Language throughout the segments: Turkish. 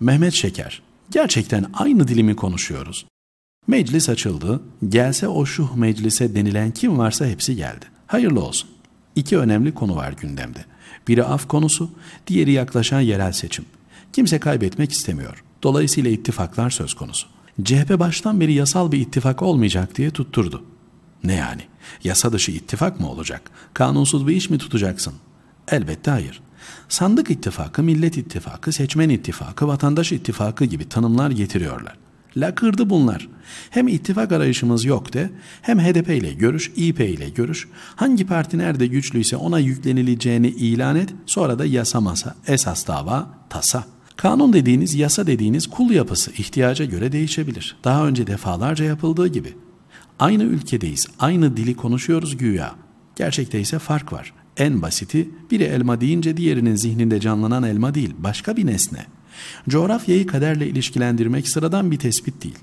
Mehmet Şeker, gerçekten aynı dilimi konuşuyoruz. Meclis açıldı, gelse o şuh meclise denilen kim varsa hepsi geldi. Hayırlı olsun. İki önemli konu var gündemde. Biri af konusu, diğeri yaklaşan yerel seçim. Kimse kaybetmek istemiyor. Dolayısıyla ittifaklar söz konusu. CHP baştan beri yasal bir ittifak olmayacak diye tutturdu. Ne yani? Yasa dışı ittifak mı olacak? Kanunsuz bir iş mi tutacaksın? Elbette hayır. Sandık ittifakı, millet ittifakı, seçmen ittifakı, vatandaş ittifakı gibi tanımlar getiriyorlar. Lakırdı bunlar. Hem ittifak arayışımız yok de, hem HDP ile görüş, İP ile görüş, hangi parti nerede güçlüyse ona yüklenileceğini ilan et, sonra da yasa masa, esas dava, tasa. Kanun dediğiniz, yasa dediğiniz kul yapısı ihtiyaca göre değişebilir. Daha önce defalarca yapıldığı gibi. Aynı ülkedeyiz, aynı dili konuşuyoruz güya. Gerçekte ise fark var. En basiti biri elma deyince diğerinin zihninde canlanan elma değil başka bir nesne. Coğrafyayı kaderle ilişkilendirmek sıradan bir tespit değil.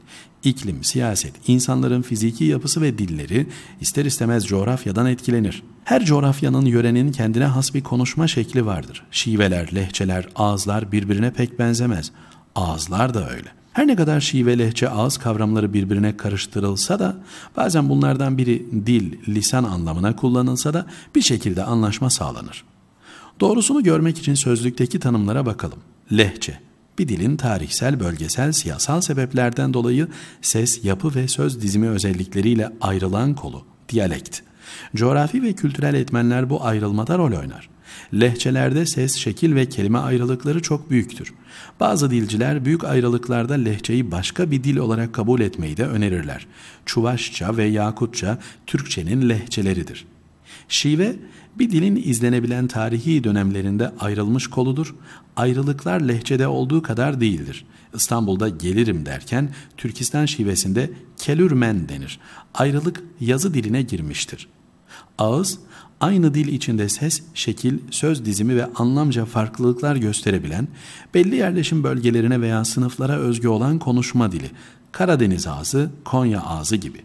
İklim, siyaset, insanların fiziki yapısı ve dilleri ister istemez coğrafyadan etkilenir. Her coğrafyanın yörenin kendine has bir konuşma şekli vardır. Şiveler, lehçeler, ağızlar birbirine pek benzemez. Ağızlar da öyle. Her ne kadar şiir ve lehçe ağız kavramları birbirine karıştırılsa da bazen bunlardan biri dil, lisan anlamına kullanılsa da bir şekilde anlaşma sağlanır. Doğrusunu görmek için sözlükteki tanımlara bakalım. Lehçe, bir dilin tarihsel, bölgesel, siyasal sebeplerden dolayı ses, yapı ve söz dizimi özellikleriyle ayrılan kolu, diyalekt. Coğrafi ve kültürel etmenler bu ayrılmada rol oynar. Lehçelerde ses, şekil ve kelime ayrılıkları çok büyüktür. Bazı dilciler büyük ayrılıklarda lehçeyi başka bir dil olarak kabul etmeyi de önerirler. Çuvaşça ve Yakutça Türkçenin lehçeleridir. Şive bir dilin izlenebilen tarihi dönemlerinde ayrılmış koludur. Ayrılıklar lehçede olduğu kadar değildir. İstanbul'da gelirim derken Türkistan şivesinde kelürmen denir. Ayrılık yazı diline girmiştir. Ağız aynı dil içinde ses, şekil, söz dizimi ve anlamca farklılıklar gösterebilen, belli yerleşim bölgelerine veya sınıflara özgü olan konuşma dili, Karadeniz ağzı, Konya ağzı gibi.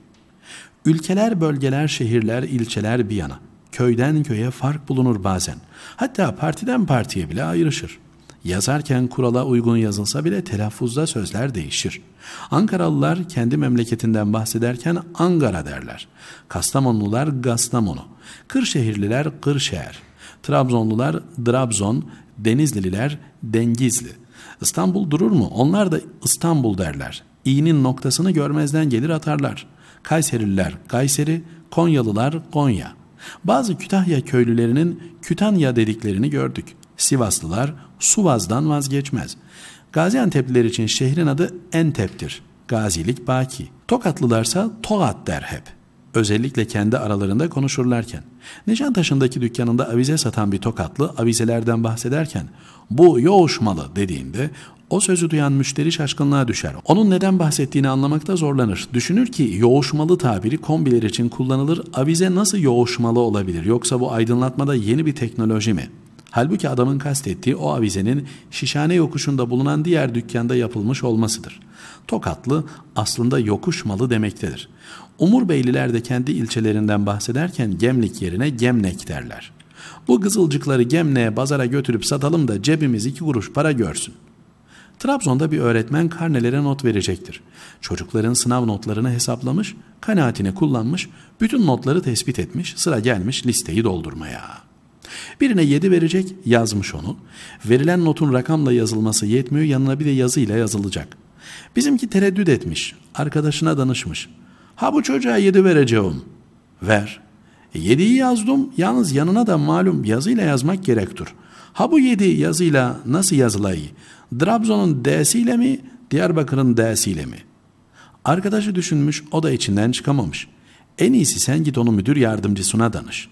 Ülkeler, bölgeler, şehirler, ilçeler bir yana. Köyden köye fark bulunur bazen. Hatta partiden partiye bile ayrışır. Yazarken kurala uygun yazılsa bile telaffuzda sözler değişir. Ankaralılar kendi memleketinden bahsederken Ankara derler. Kastamonlular Gastamonu. Kırşehirliler Kırşehir. Trabzonlular Trabzon. Denizlililer Dengizli. İstanbul durur mu? Onlar da İstanbul derler. İ'nin noktasını görmezden gelir atarlar. Kayserililer Kayseri, Konyalılar Konya. Bazı Kütahya köylülerinin Kütahya dediklerini gördük. Sivaslılar Suvaz'dan vazgeçmez. Gaziantep'liler için şehrin adı Entep'tir. Gazilik baki. Tokatlılarsa Tokat der hep. Özellikle kendi aralarında konuşurlarken. Nişantaşı'ndaki dükkanında avize satan bir tokatlı avizelerden bahsederken bu yoğuşmalı dediğinde o sözü duyan müşteri şaşkınlığa düşer. Onun neden bahsettiğini anlamakta zorlanır. Düşünür ki yoğuşmalı tabiri kombiler için kullanılır. Avize nasıl yoğuşmalı olabilir? Yoksa bu aydınlatmada yeni bir teknoloji mi? Halbuki adamın kastettiği o avizenin şişhane yokuşunda bulunan diğer dükkanda yapılmış olmasıdır. Tokatlı aslında yokuşmalı demektedir. Umurbeyliler de kendi ilçelerinden bahsederken Gemlik yerine Gemnek derler. Bu kızılcıkları Gemne'ye bazara götürüp satalım da cebimiz iki kuruş para görsün. Trabzon'da bir öğretmen karnelere not verecektir. Çocukların sınav notlarını hesaplamış, kanaatini kullanmış, bütün notları tespit etmiş, sıra gelmiş listeyi doldurmaya. Birine 7 verecek, yazmış onu. Verilen notun rakamla yazılması yetmiyor, yanına bir de yazıyla yazılacak. Bizimki tereddüt etmiş, arkadaşına danışmış. Ha bu çocuğa yedi vereceğim. Ver. E, yediyi yazdım. Yalnız yanına da malum yazıyla yazmak gerek dur. Ha bu yedi yazıyla nasıl yazılayı? Drabzon'un D'siyle mi? Diyarbakır'ın D'siyle mi? Arkadaşı düşünmüş o da içinden çıkamamış. En iyisi sen git onu müdür yardımcısına danış.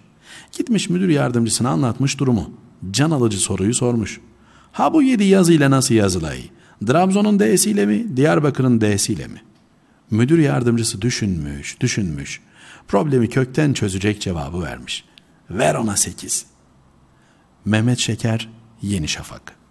Gitmiş müdür yardımcısına anlatmış durumu. Can alıcı soruyu sormuş. Ha bu yedi yazıyla nasıl yazılayı? Drabzon'un D'siyle mi? Diyarbakır'ın D'siyle mi?'' Müdür yardımcısı düşünmüş, düşünmüş. Problemi kökten çözecek cevabı vermiş. Ver ona sekiz. Mehmet Şeker, Yeni Şafak.